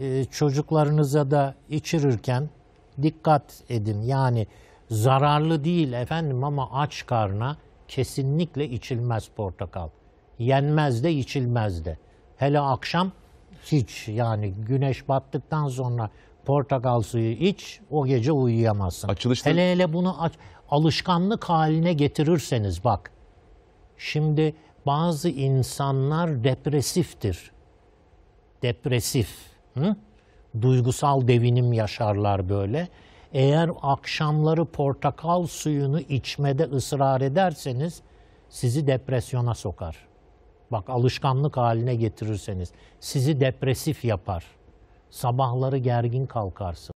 Ee, çocuklarınıza da içirirken dikkat edin. Yani zararlı değil efendim ama aç karna kesinlikle içilmez portakal. Yenmez de içilmez de. Hele akşam hiç yani güneş battıktan sonra portakal suyu iç o gece uyuyamazsın. Açılışta... Hele hele bunu aç, alışkanlık haline getirirseniz bak. Şimdi bazı insanlar depresiftir. Depresif Hı? Duygusal devinim yaşarlar böyle. Eğer akşamları portakal suyunu içmede ısrar ederseniz sizi depresyona sokar. Bak alışkanlık haline getirirseniz sizi depresif yapar. Sabahları gergin kalkarsın.